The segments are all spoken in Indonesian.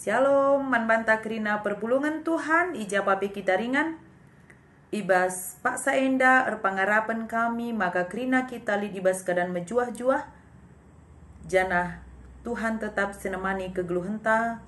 Shalom, manbanta krina perpulungan Tuhan, papi kita ringan. Ibas paksa enda erpangarapan kami, maka krina kita lid ibas keadaan mejuah-juah. Janah Tuhan tetap senemani kegeluhenta.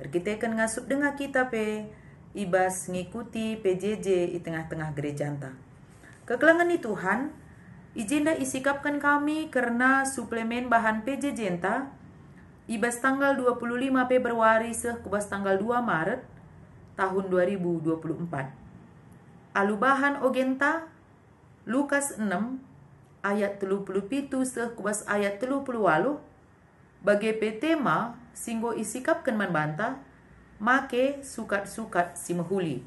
Erkitekan ngasup dengan kita pe, ibas ngikuti PJJ di tengah-tengah gereja anta. Kekelangan Tuhan, izinda isikapkan kami karena suplemen bahan PJJ entah, ibas tanggal 25 Februari seh kubas tanggal 2 Maret tahun 2024. Alubahan ogenta Lukas 6 ayat 30 pitu seh kubas ayat 30 waluh bagai petema singgo isikap kenman banta make sukat-sukat si mehuli.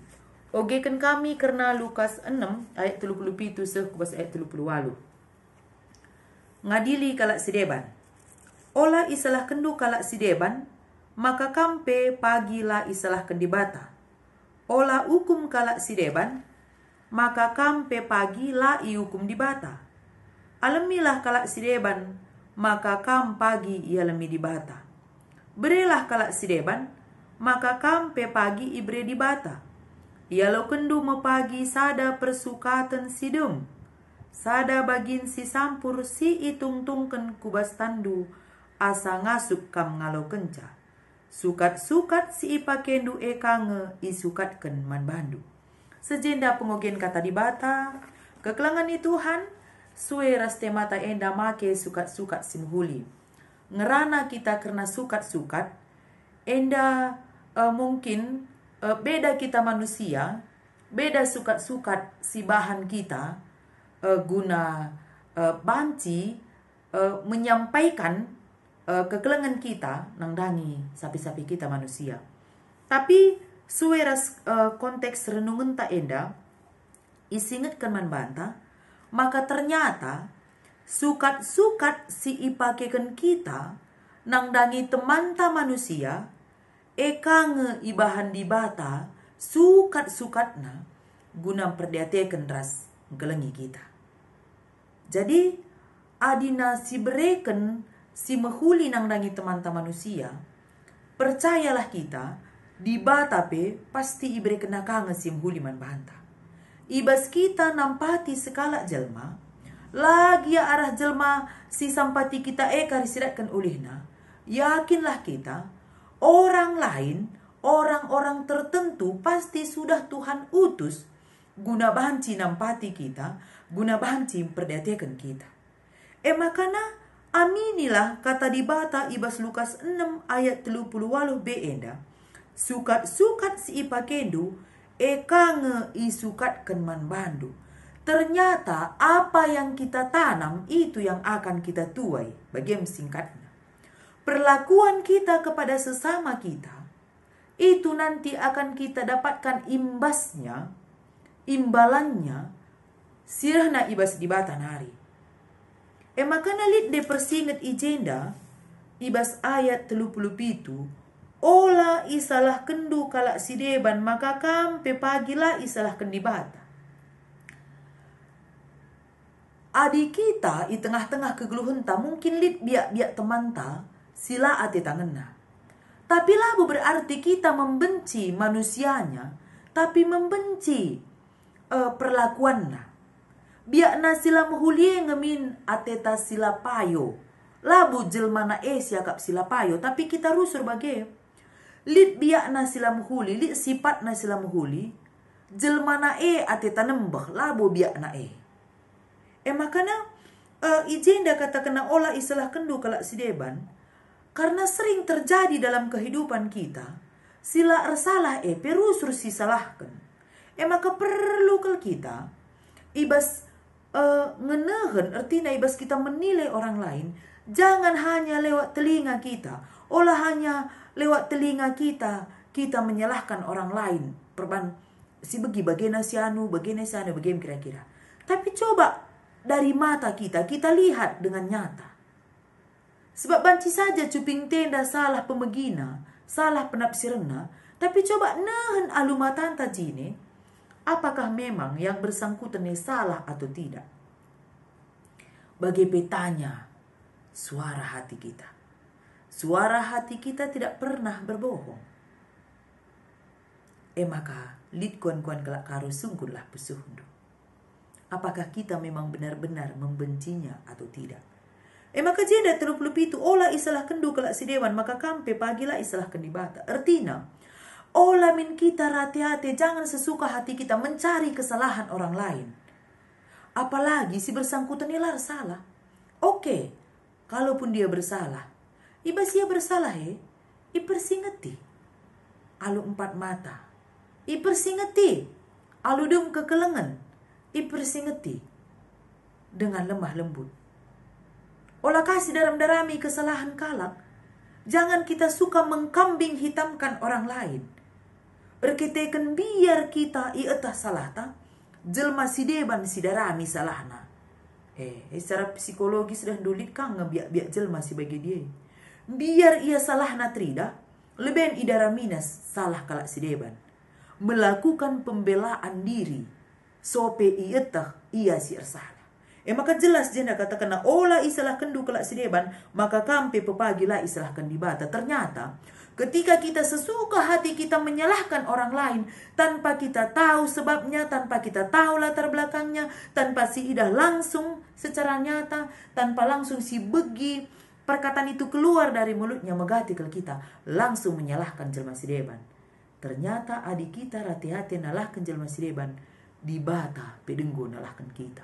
Ogekan kami karena Lukas 6 ayat 30 pitu seh kubas ayat 30 waluh. Ngadili kalak sedeban. Ola isalah kendu kalak sideban, maka kampe pagila isalah kendibata. Ola ukum kalak sideban, maka kampe pagila iukum dibata. Alemilah kalak sideban, maka kam pagi ialemi dibata. Berilah kalak sideban, maka kampe pagi ibre dibata. Ialau kendu mepagi sada persukatan sidem. Sada bagin si sampur si itung-tung itung-tungken kubas tandu, asa ngasuk kam ngalo kenca. Sukat-sukat si ipa kendu e kange isukat ken man bandu. Sejenda pengogen kata dibata, kekelangan itu Tuhan, sue raste mata enda make sukat-sukat simhuli. Ngerana kita karena sukat-sukat, enda uh, mungkin uh, beda kita manusia, beda sukat-sukat si bahan kita, uh, guna uh, banci uh, menyampaikan Eh, kekelengan kita nangdangi sapi-sapi kita manusia. Tapi sueras eh, konteks renungan tak enda isinget keman kan banta, maka ternyata sukat-sukat si ipakeken kita nangdangi temanta manusia ekange ibahan dibata bata sukat-sukatna guna perdiateken ras gelengi kita. Jadi adina bereken si mehuli nangdangi teman-teman manusia, percayalah kita, di batape pasti ibre kena kangen si mehuli man bahanta. Ibas kita nampati sekala jelma, lagi ya arah jelma si sampati kita ekar siratkan ulihna, yakinlah kita, orang lain, orang-orang tertentu pasti sudah Tuhan utus guna bahan nampati kita, guna bahan cimperdatekan kita. Eh makana Aminilah kata dibata ibas Lukas 6 ayat 38 beenda. Sukat-sukat si ipa ipakendu i isukat kenman bandu. Ternyata apa yang kita tanam itu yang akan kita tuai. Bagian singkatnya. Perlakuan kita kepada sesama kita itu nanti akan kita dapatkan imbasnya, imbalannya, sirahna ibas di batan hari E makanalit de persingat ijenda, ibas ayat telupuluh pitu, ola isalah kendu kalak sideban maka kampe pagila isalah kendibata. Adik kita di tengah-tengah kegeluhan ta mungkin lid biak-biak teman ta sila ati tangenna. Tapi labu berarti kita membenci manusianya tapi membenci uh, perlakuannya biak na sila mehuliengemin ateta sila payo. Labu jelmana e siakap sila payo, tapi kita rusur bagai. Lid na sila mehuli, lid na sila mehuli. Jelmana e ateta nembah, labu biakna e. Eh, eh makanya uh, ijenda kata kena olah istilah kendu kalak sideban karena sering terjadi dalam kehidupan kita sila ersalah e perusur si salahkan e maka perlu kal kita ibas uh, eh, ngenehen artinya ibas kita menilai orang lain jangan hanya lewat telinga kita olah hanya lewat telinga kita kita menyalahkan orang lain perban si begi bagaimana si anu bagaimana si anu bagaimana kira-kira tapi coba dari mata kita kita lihat dengan nyata sebab banci saja cuping tenda salah pemegina salah penafsirna tapi coba nahan alumatan alumatanta jine apakah memang yang bersangkutan ini salah atau tidak. Bagi petanya, suara hati kita. Suara hati kita tidak pernah berbohong. Eh maka, lid kuan-kuan kelak karu sungguhlah pesuhundu. Apakah kita memang benar-benar membencinya atau tidak? Eh maka jeda telup itu, olah isalah kendu kelak si dewan, maka kampe pagilah isalah kendibata. Ertina, Olah min kita hati-hati, jangan sesuka hati kita mencari kesalahan orang lain. Apalagi si bersangkutan ini salah. Oke, kalaupun dia bersalah, iba sia bersalah he, ipersingeti. Alu empat mata, ipersingeti. Alu dem kekelengan, ipersingeti. Dengan lemah lembut. Olah kasih dalam darami kesalahan kalak, jangan kita suka mengkambing hitamkan orang lain berketeken biar kita salah ta jelma sideban sidarami salahna eh, eh secara psikologis dan dulit kang ngebiak-biak jelma si bagi dia biar ia salahna trida idara minus salah kalak sideban melakukan pembelaan diri sope tak ia si ersalah Eh maka jelas kata kena ola isalah kendu kelak sideban maka kampe pepagi lah kendi kendibata. bata. Ternyata Ketika kita sesuka hati kita menyalahkan orang lain tanpa kita tahu sebabnya, tanpa kita tahu latar belakangnya, tanpa si idah langsung secara nyata, tanpa langsung si begi perkataan itu keluar dari mulutnya ke kita langsung menyalahkan jelma si Deban. Ternyata adik kita hati-hati nalahkan jelma si Deban di bata nalahkan kita.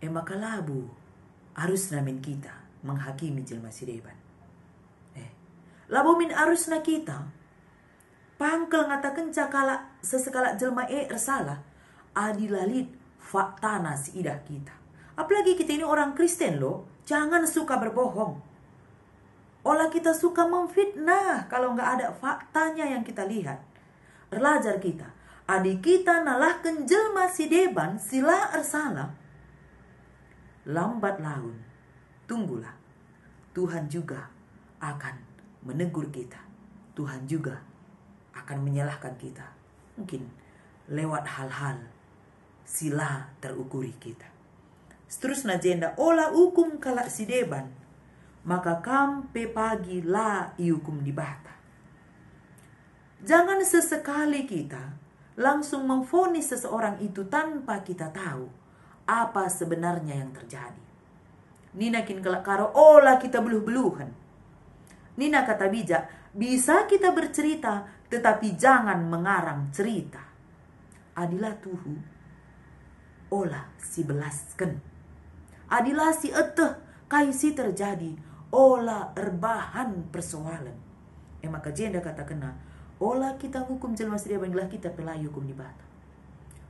Emakalabu harus namin kita menghakimi jelma si Deban. Labu min na kita. Pangkel ngatakan cakala sesekala jelma e ersalah. Adilalit faktana si idah kita. Apalagi kita ini orang Kristen loh. Jangan suka berbohong. Olah kita suka memfitnah kalau nggak ada faktanya yang kita lihat. Belajar kita. Adik kita nalah kenjelma si deban sila ersalah. Lambat laun. Tunggulah. Tuhan juga akan menegur kita, Tuhan juga akan menyalahkan kita. Mungkin lewat hal-hal sila terukuri kita. Seterusnya jenda ola hukum kalak sideban, maka kampe pagi la iukum dibata. Jangan sesekali kita langsung memfonis seseorang itu tanpa kita tahu apa sebenarnya yang terjadi. Ninakin kalak karo ola kita beluh-beluhan Nina kata bijak, bisa kita bercerita, tetapi jangan mengarang cerita. Adilah tuhu, olah si belasken. Adilah si eteh, kaisi terjadi, olah erbahan persoalan. Emak kajenda kata kena, olah kita hukum jelma seria bangilah kita pelai hukum di bata.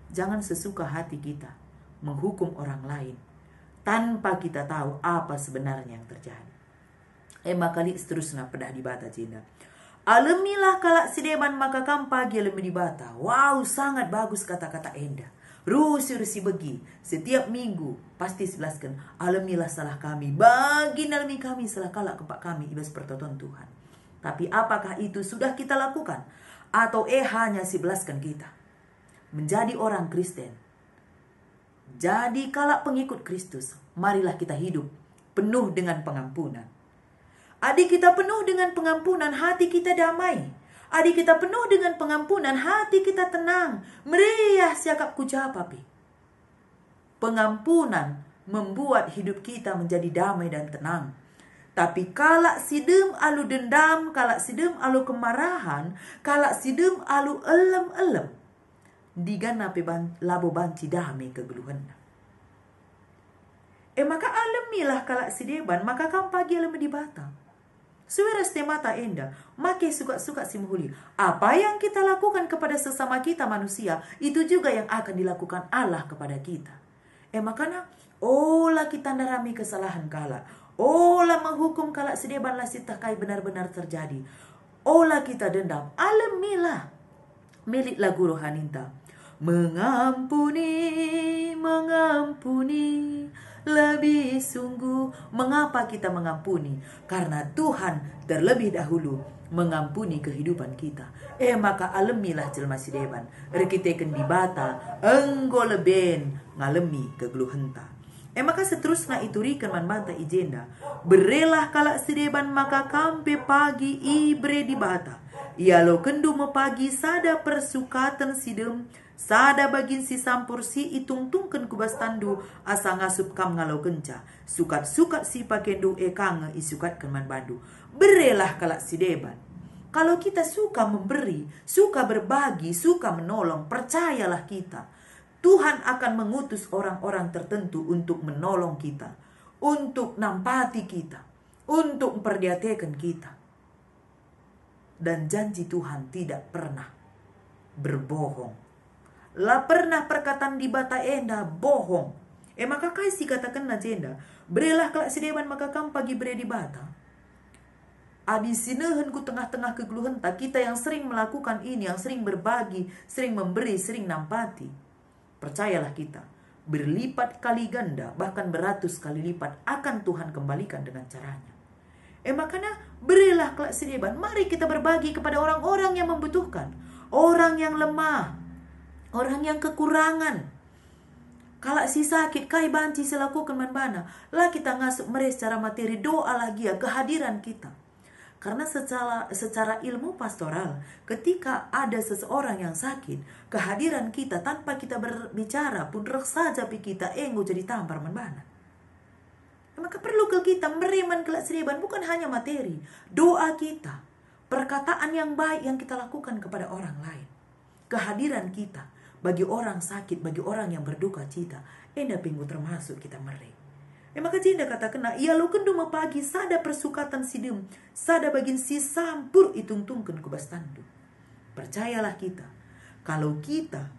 Jangan sesuka hati kita menghukum orang lain tanpa kita tahu apa sebenarnya yang terjadi kali seterusnya pedah dibata cina. Alemilah kalak sideman maka kampagi alemi dibata. bata. Wow, sangat bagus kata-kata enda. Rusi-rusi begi. Setiap minggu pasti sebelaskan. Alemilah salah kami. Bagi alami kami salah kalak kepak kami. Ibas pertonton Tuhan. Tapi apakah itu sudah kita lakukan? Atau eh hanya sebelaskan kita? Menjadi orang Kristen. Jadi kalak pengikut Kristus. Marilah kita hidup penuh dengan pengampunan Adik kita penuh dengan pengampunan, hati kita damai. Adik kita penuh dengan pengampunan, hati kita tenang. Meriah siakap jawab api. Pengampunan membuat hidup kita menjadi damai dan tenang. Tapi kalak sidem alu dendam, kalak sidem alu kemarahan, kalak sidem alu elem-elem. Digan nape ban, labo banci dahme kegeluhan. Eh maka alemilah kalak sideban, maka kampagi alem di batang. Sueres tak enda, make suka-suka simuhuli. Apa yang kita lakukan kepada sesama kita manusia, itu juga yang akan dilakukan Allah kepada kita. Eh makanya, olah kita narami kesalahan kala. Olah menghukum kala sedeban lasitah takai benar-benar terjadi. Olah kita dendam, alamilah. Milik lagu rohaninta. Mengampuni, mengampuni, lebih sungguh. Mengapa kita mengampuni? Karena Tuhan terlebih dahulu mengampuni kehidupan kita. Eh maka alemilah jelma sideban. Rekiteken di bata, enggo leben ngalemi kegeluhenta. Eh maka seterusnya itu rikan man banta ijenda. Berelah kalak sideban maka kampe pagi ibre di bata. lo kendu mepagi sada persukatan sidem Sada bagin si sampur si tungken kubas tandu asa ngasup kam ngalau genca. Sukat-sukat si pakendo e kange isukat keman bandu. Berelah kalak si debat Kalau kita suka memberi, suka berbagi, suka menolong, percayalah kita. Tuhan akan mengutus orang-orang tertentu untuk menolong kita, untuk nampati kita, untuk memperhatikan kita. Dan janji Tuhan tidak pernah berbohong. La pernah perkataan di bata enda bohong. E maka si katakan na jenda. Berelah kelak sedewan maka kam pagi bere di bata. Abis ku tengah-tengah kegeluhan tak kita yang sering melakukan ini, yang sering berbagi, sering memberi, sering nampati. Percayalah kita, berlipat kali ganda, bahkan beratus kali lipat akan Tuhan kembalikan dengan caranya. Eh makanya berilah kelak sedeban, mari kita berbagi kepada orang-orang yang membutuhkan, orang yang lemah, orang yang kekurangan. Kalau si sakit kai banci selaku keman bana, lah kita ngasuk mereka secara materi doa lagi ya kehadiran kita. Karena secara secara ilmu pastoral, ketika ada seseorang yang sakit, kehadiran kita tanpa kita berbicara pun rek saja pi kita enggo jadi tampar man Maka perlu ke kita meriman kelak seriban bukan hanya materi, doa kita, perkataan yang baik yang kita lakukan kepada orang lain, kehadiran kita bagi orang sakit, bagi orang yang berduka cita, enda pinggu termasuk kita merek. E eh, maka cinta kata kena, ia lo kendo pagi, sada persukatan sidem, sada bagin si sampur itungtungkan kubas tandu. Percayalah kita, kalau kita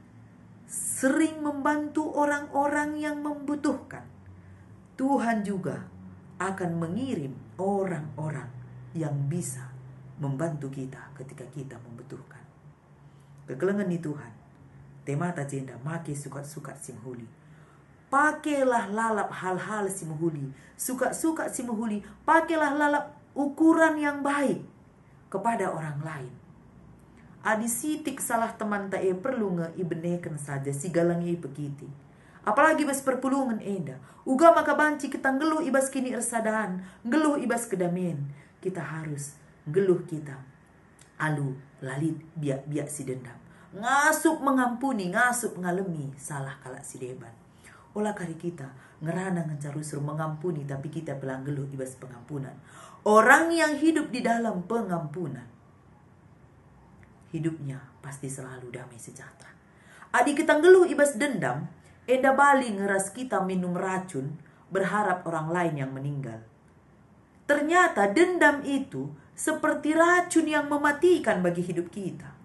sering membantu orang-orang yang membutuhkan, Tuhan juga akan mengirim orang-orang yang bisa membantu kita ketika kita membutuhkan. Kekelengan di Tuhan tema tajenda make suka suka simhuli. Pakailah lalap hal-hal simhuli, suka suka simhuli, pakailah lalap ukuran yang baik kepada orang lain. Adi sitik salah teman tak e perlu nge saja si galang e begiti. Apalagi bas perpulungan enda. Uga maka banci kita ngeluh ibas kini ersadaan Ngeluh ibas kedamin Kita harus ngeluh kita. Alu lalit biak-biak si dendam ngasup mengampuni ngasup ngalemi salah kalak si debat. olah kari kita ngerana suruh mengampuni tapi kita pelang geluh ibas pengampunan orang yang hidup di dalam pengampunan hidupnya pasti selalu damai sejahtera Adik kita ngeluh ibas dendam enda bali ngeras kita minum racun berharap orang lain yang meninggal ternyata dendam itu seperti racun yang mematikan bagi hidup kita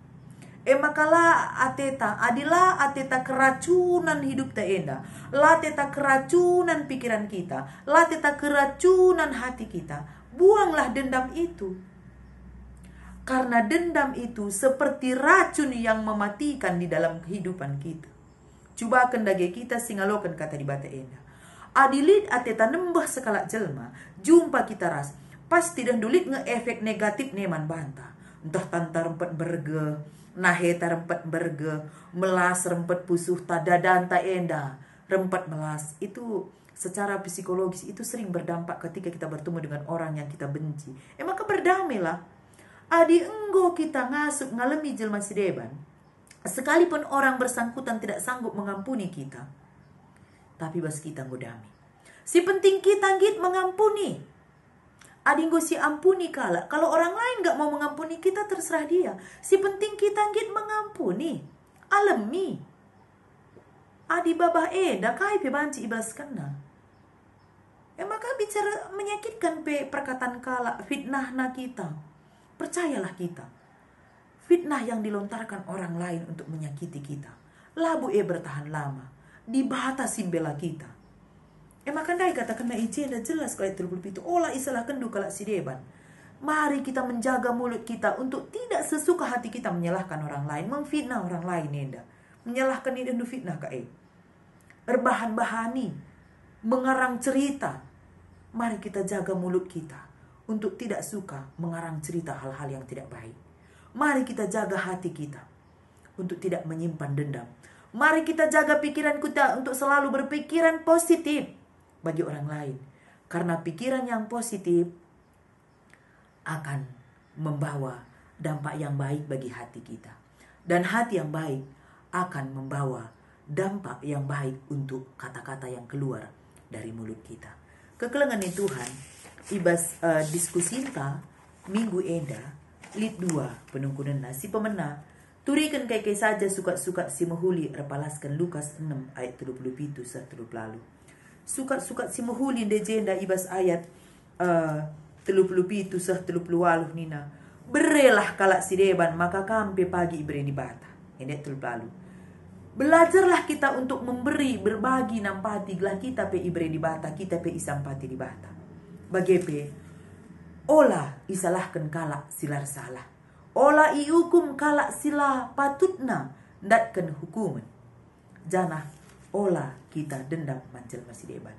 Emakala eh, ateta adalah ateta keracunan hidup taenda. Lateta keracunan pikiran kita. Lateta keracunan hati kita. Buanglah dendam itu. Karena dendam itu seperti racun yang mematikan di dalam kehidupan kita. Coba kendage kita singalokan kata di bata enda. Adilit ateta nembah sekala jelma. Jumpa kita ras. Pasti dan dulit ngeefek negatif neman banta, Entah tantar empat berge Nahe rempet berge, melas rempet pusuh ta enda, rempet melas. Itu secara psikologis itu sering berdampak ketika kita bertemu dengan orang yang kita benci. Eh maka berdamailah. Adi enggo kita ngasuk ngalami jelma si sideban. Sekalipun orang bersangkutan tidak sanggup mengampuni kita. Tapi bas kita ngodami. Si penting kita ngit mengampuni. Adinggo si ampuni kala. Kalau orang lain gak mau mengampuni kita terserah dia. Si penting kita ngit mengampuni. Alami. Adi babah eh dakai pe banci ibas kena. Eh maka bicara menyakitkan pe perkataan kala fitnah na kita. Percayalah kita. Fitnah yang dilontarkan orang lain untuk menyakiti kita. Labu e bertahan lama. Dibatasi bela kita Emang kan kata kena izin dan jelas kalau itu olah isalah kendu kalau si deban. Mari kita menjaga mulut kita untuk tidak sesuka hati kita menyalahkan orang lain, memfitnah orang lain nenda. Menyalahkan ini dan fitnah kae. Berbahan-bahani, mengarang cerita. Mari kita jaga mulut kita untuk tidak suka mengarang cerita hal-hal yang tidak baik. Mari kita jaga hati kita untuk tidak menyimpan dendam. Mari kita jaga pikiran kita untuk selalu berpikiran positif bagi orang lain. Karena pikiran yang positif akan membawa dampak yang baik bagi hati kita. Dan hati yang baik akan membawa dampak yang baik untuk kata-kata yang keluar dari mulut kita. Kekelenganan Tuhan, ibas uh, eh, diskusinta minggu enda lit 2 penungkunan nasi pemena turikan keke saja suka-suka si mehuli repalaskan Lukas 6 ayat 27 pitu lalu sukat-sukat si mahulin de jenda ibas ayat telup uh, telupulu itu sah telup waluh nina berelah kalak si deban maka kampe pagi ibreni bata ini lalu belajarlah kita untuk memberi berbagi nampati gelah kita pe ibreni bata kita pe isampati di bata pe ola isalahkan kalak silar salah ola iukum kalak sila patutna ken hukuman janah ola kita dendam mancel masih deban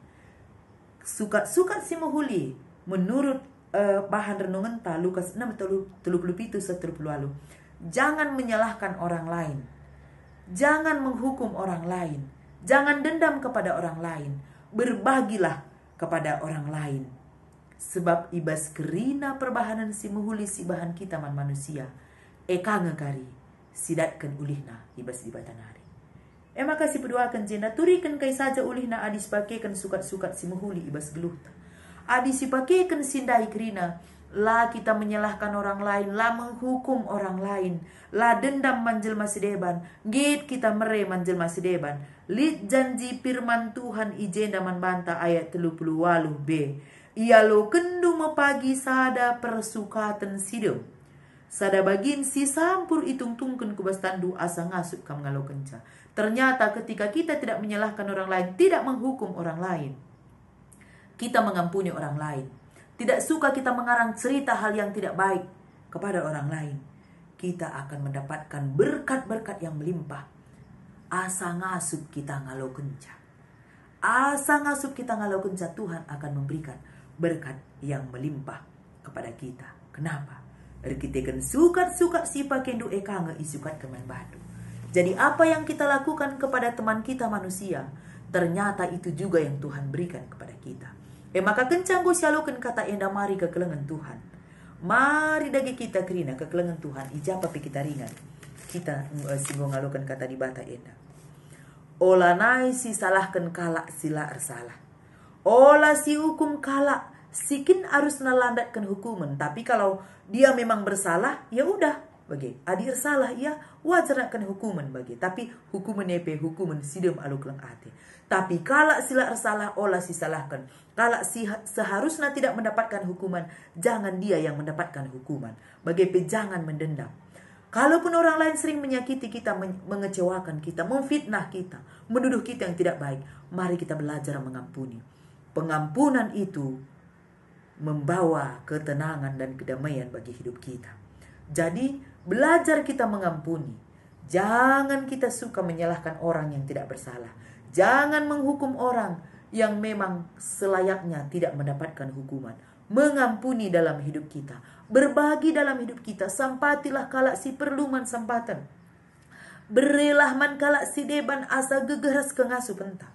suka suka simuhuli menurut uh, bahan renungan ta Lukas 6 telu, telu pitu alu jangan menyalahkan orang lain jangan menghukum orang lain jangan dendam kepada orang lain berbagilah kepada orang lain sebab ibas kerina perbahanan simuhuli si bahan kita man manusia eka ngekari sidatkan ulihna ibas di hari. Ema kasih peduakan jena turikan kai saja ulih na adis pakai kan sukat-sukat si muhuli ibas geluh. pakai kan sindai kerina. Lah kita menyalahkan orang lain, lah menghukum orang lain, lah dendam manjel masih deban, git kita mere manjel masih deban. Lid janji firman Tuhan ijenda banta ayat telu waluh b. Ia lo kendu mepagi sada persukatan sidom. Sada bagin si sampur itung tungken kubas tandu asa ngasup kam ngalau kenca. Ternyata ketika kita tidak menyalahkan orang lain, tidak menghukum orang lain. Kita mengampuni orang lain. Tidak suka kita mengarang cerita hal yang tidak baik kepada orang lain. Kita akan mendapatkan berkat-berkat yang melimpah. Asa ngasup kita ngalau kenca. Asa ngasup kita ngalau kenca Tuhan akan memberikan berkat yang melimpah kepada kita. Kenapa? kita kan sukat-sukat siapa kendo ekanga isukat keman batu. Jadi apa yang kita lakukan kepada teman kita manusia, ternyata itu juga yang Tuhan berikan kepada kita. Eh maka kencang go sialukan kata enda mari ke Tuhan. Mari dagi kita kerina ke kelengan Tuhan, ijapa pi kita ringan. Kita eh, singgung ngalukan kata di bata enda. Ola nai si salahkan kalak sila ersalah. Ola si hukum kalak sikin harus nelandatkan hukuman. Tapi kalau dia memang bersalah, ya udah bagi. Adir salah, ia ya wajar akan hukuman bagi. Tapi hukuman EP, hukuman sidem aluk aluklang ate. Tapi kalak sila salah, olah si salahkan. Kalau si seharusnya tidak mendapatkan hukuman, jangan dia yang mendapatkan hukuman. Bagi pe jangan mendendam. Kalaupun orang lain sering menyakiti kita, mengecewakan kita, memfitnah kita, menuduh kita yang tidak baik, mari kita belajar mengampuni. Pengampunan itu membawa ketenangan dan kedamaian bagi hidup kita. Jadi, belajar kita mengampuni. Jangan kita suka menyalahkan orang yang tidak bersalah. Jangan menghukum orang yang memang selayaknya tidak mendapatkan hukuman. Mengampuni dalam hidup kita. Berbagi dalam hidup kita. Sampatilah kalak si perlu sempatan. Berilah man kalak si deban asa gegeras kengasu pentak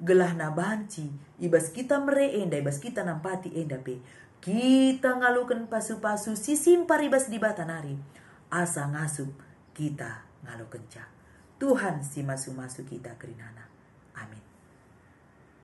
gelah na banci ibas kita mere enda ibas kita nampati enda pe kita ngalukan pasu-pasu simpar ibas di batanari asa ngasuk kita ngalukan cak Tuhan si masu-masu kita kerinana amin